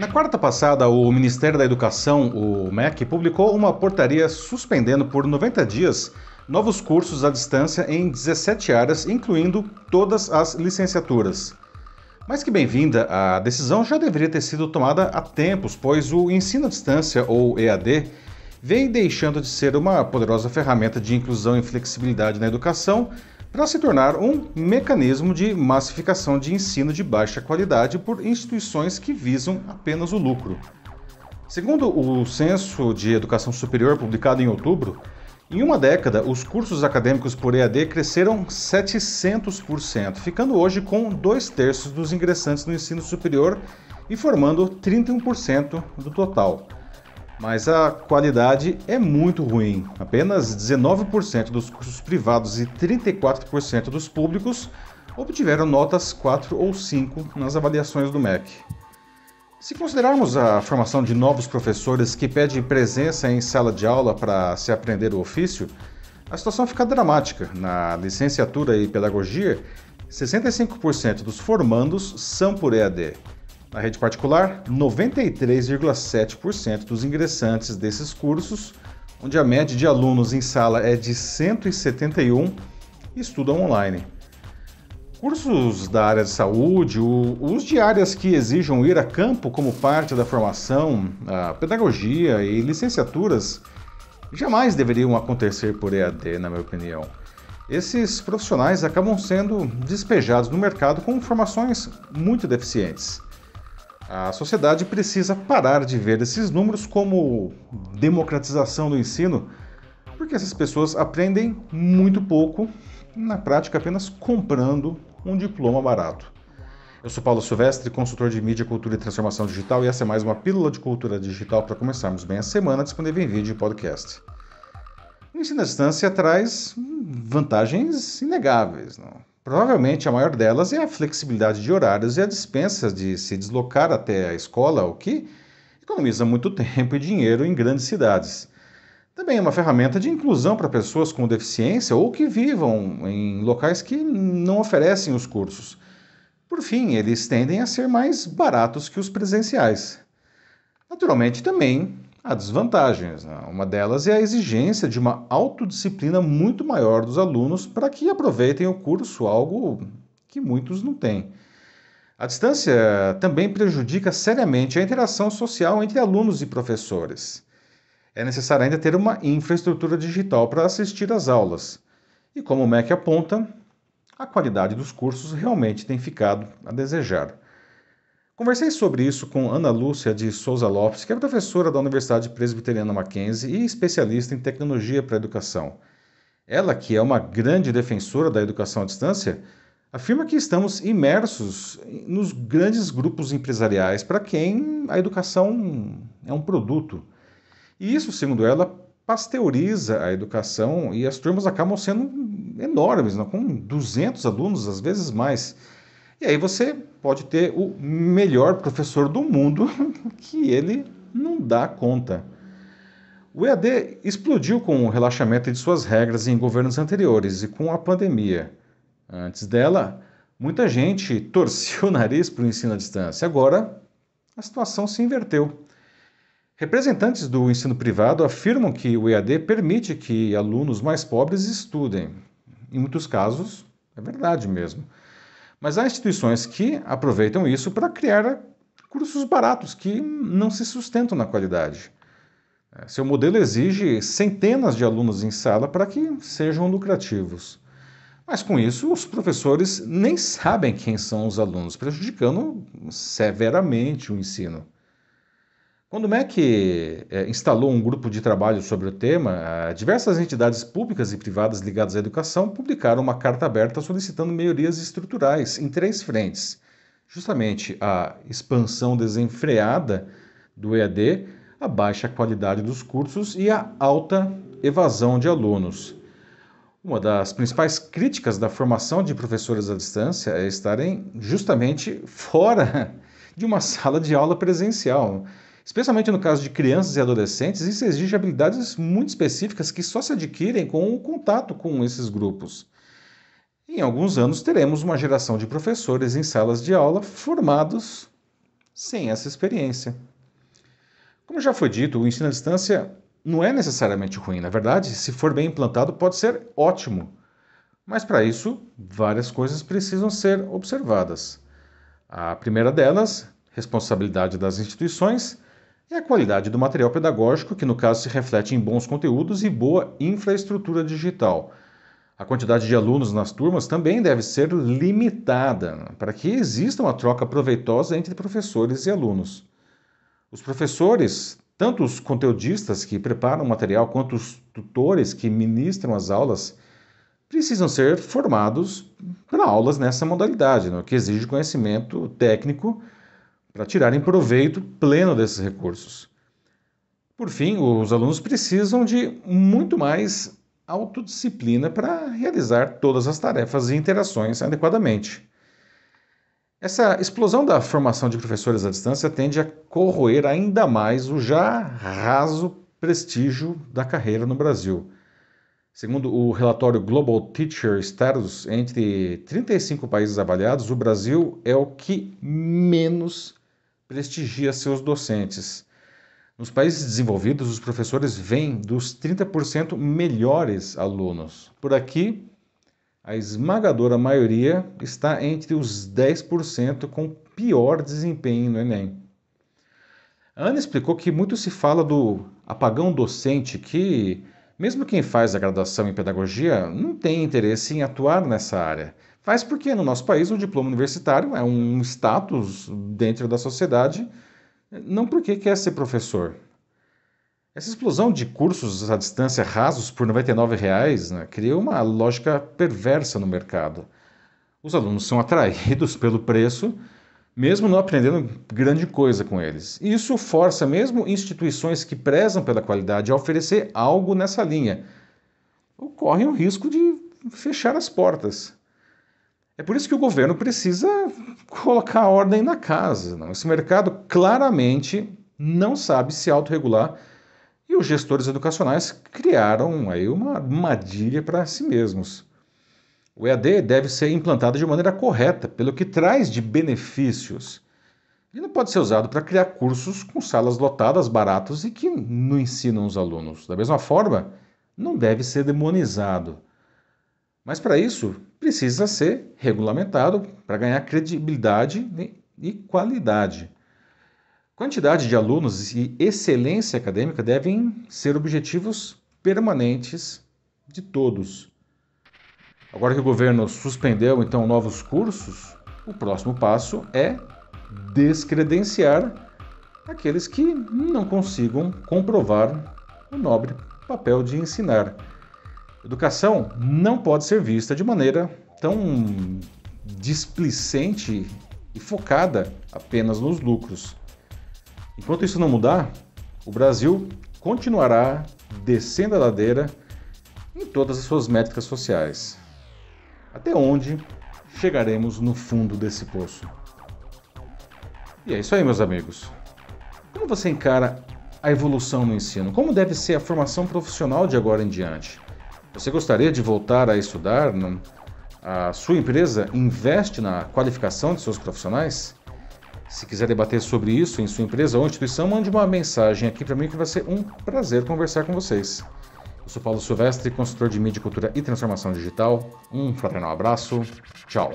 Na quarta passada, o Ministério da Educação, o MEC, publicou uma portaria suspendendo por 90 dias novos cursos à distância em 17 áreas, incluindo todas as licenciaturas. Mas que bem-vinda, a decisão já deveria ter sido tomada há tempos, pois o ensino à distância, ou EAD, vem deixando de ser uma poderosa ferramenta de inclusão e flexibilidade na educação para se tornar um mecanismo de massificação de ensino de baixa qualidade por instituições que visam apenas o lucro. Segundo o Censo de Educação Superior, publicado em outubro, em uma década, os cursos acadêmicos por EAD cresceram 700%, ficando hoje com dois terços dos ingressantes no ensino superior e formando 31% do total mas a qualidade é muito ruim. Apenas 19% dos cursos privados e 34% dos públicos obtiveram notas 4 ou 5 nas avaliações do MEC. Se considerarmos a formação de novos professores que pedem presença em sala de aula para se aprender o ofício, a situação fica dramática. Na licenciatura e pedagogia, 65% dos formandos são por EAD. Na rede particular, 93,7% dos ingressantes desses cursos, onde a média de alunos em sala é de 171, estudam online. Cursos da área de saúde, os de áreas que exijam ir a campo como parte da formação, a pedagogia e licenciaturas, jamais deveriam acontecer por EAD, na minha opinião. Esses profissionais acabam sendo despejados no mercado com formações muito deficientes. A sociedade precisa parar de ver esses números como democratização do ensino, porque essas pessoas aprendem muito pouco, na prática apenas comprando um diploma barato. Eu sou Paulo Silvestre, consultor de mídia, cultura e transformação digital, e essa é mais uma pílula de cultura digital para começarmos bem a semana, disponível em vídeo e podcast. O ensino à distância traz vantagens inegáveis. Não? Provavelmente a maior delas é a flexibilidade de horários e a dispensa de se deslocar até a escola, o que economiza muito tempo e dinheiro em grandes cidades. Também é uma ferramenta de inclusão para pessoas com deficiência ou que vivam em locais que não oferecem os cursos. Por fim, eles tendem a ser mais baratos que os presenciais. Naturalmente, também Há ah, desvantagens. Né? Uma delas é a exigência de uma autodisciplina muito maior dos alunos para que aproveitem o curso, algo que muitos não têm. A distância também prejudica seriamente a interação social entre alunos e professores. É necessário ainda ter uma infraestrutura digital para assistir às aulas. E como o MEC aponta, a qualidade dos cursos realmente tem ficado a desejar. Conversei sobre isso com Ana Lúcia de Souza Lopes, que é professora da Universidade Presbiteriana Mackenzie e especialista em tecnologia para a educação. Ela, que é uma grande defensora da educação à distância, afirma que estamos imersos nos grandes grupos empresariais para quem a educação é um produto. E isso, segundo ela, pasteuriza a educação e as turmas acabam sendo enormes, né, com 200 alunos, às vezes mais. E aí você pode ter o melhor professor do mundo que ele não dá conta. O EAD explodiu com o relaxamento de suas regras em governos anteriores e com a pandemia. Antes dela, muita gente torcia o nariz para o ensino à distância. Agora, a situação se inverteu. Representantes do ensino privado afirmam que o EAD permite que alunos mais pobres estudem. Em muitos casos, é verdade mesmo. Mas há instituições que aproveitam isso para criar cursos baratos que não se sustentam na qualidade. É, seu modelo exige centenas de alunos em sala para que sejam lucrativos. Mas com isso, os professores nem sabem quem são os alunos, prejudicando severamente o ensino. Quando o MEC é, instalou um grupo de trabalho sobre o tema, diversas entidades públicas e privadas ligadas à educação publicaram uma carta aberta solicitando melhorias estruturais em três frentes: justamente a expansão desenfreada do EAD, a baixa qualidade dos cursos e a alta evasão de alunos. Uma das principais críticas da formação de professores à distância é estarem justamente fora de uma sala de aula presencial. Especialmente no caso de crianças e adolescentes, isso exige habilidades muito específicas que só se adquirem com o contato com esses grupos. Em alguns anos, teremos uma geração de professores em salas de aula formados sem essa experiência. Como já foi dito, o ensino à distância não é necessariamente ruim. Na verdade, se for bem implantado, pode ser ótimo. Mas para isso, várias coisas precisam ser observadas. A primeira delas, responsabilidade das instituições e é a qualidade do material pedagógico, que no caso se reflete em bons conteúdos e boa infraestrutura digital. A quantidade de alunos nas turmas também deve ser limitada, para que exista uma troca proveitosa entre professores e alunos. Os professores, tanto os conteudistas que preparam o material quanto os tutores que ministram as aulas, precisam ser formados para aulas nessa modalidade, né, que exige conhecimento técnico para tirarem proveito pleno desses recursos. Por fim, os alunos precisam de muito mais autodisciplina para realizar todas as tarefas e interações adequadamente. Essa explosão da formação de professores à distância tende a corroer ainda mais o já raso prestígio da carreira no Brasil. Segundo o relatório Global Teacher Status, entre 35 países avaliados, o Brasil é o que menos prestigia seus docentes. Nos países desenvolvidos, os professores vêm dos 30% melhores alunos. Por aqui, a esmagadora maioria está entre os 10% com pior desempenho no Enem. A Ana explicou que muito se fala do apagão docente que, mesmo quem faz a graduação em pedagogia, não tem interesse em atuar nessa área. Faz porque no nosso país o diploma universitário é um status dentro da sociedade, não porque quer ser professor. Essa explosão de cursos à distância rasos por R$ 99,00 né, cria uma lógica perversa no mercado. Os alunos são atraídos pelo preço, mesmo não aprendendo grande coisa com eles. E isso força mesmo instituições que prezam pela qualidade a oferecer algo nessa linha. Ocorre o risco de fechar as portas. É por isso que o governo precisa colocar ordem na casa. Não? Esse mercado claramente não sabe se autorregular e os gestores educacionais criaram aí uma armadilha para si mesmos. O EAD deve ser implantado de maneira correta, pelo que traz de benefícios. Ele não pode ser usado para criar cursos com salas lotadas, baratos e que não ensinam os alunos. Da mesma forma, não deve ser demonizado. Mas para isso, precisa ser regulamentado para ganhar credibilidade e qualidade. Quantidade de alunos e excelência acadêmica devem ser objetivos permanentes de todos. Agora que o governo suspendeu então novos cursos, o próximo passo é descredenciar aqueles que não consigam comprovar o nobre papel de ensinar. Educação não pode ser vista de maneira tão displicente e focada apenas nos lucros. Enquanto isso não mudar, o Brasil continuará descendo a ladeira em todas as suas métricas sociais. Até onde chegaremos no fundo desse poço? E é isso aí, meus amigos. Como você encara a evolução no ensino? Como deve ser a formação profissional de agora em diante? Você gostaria de voltar a estudar? A sua empresa investe na qualificação de seus profissionais? Se quiser debater sobre isso em sua empresa ou instituição, mande uma mensagem aqui para mim que vai ser um prazer conversar com vocês. Eu sou Paulo Silvestre, consultor de mídia, cultura e transformação digital. Um fraternal abraço. Tchau.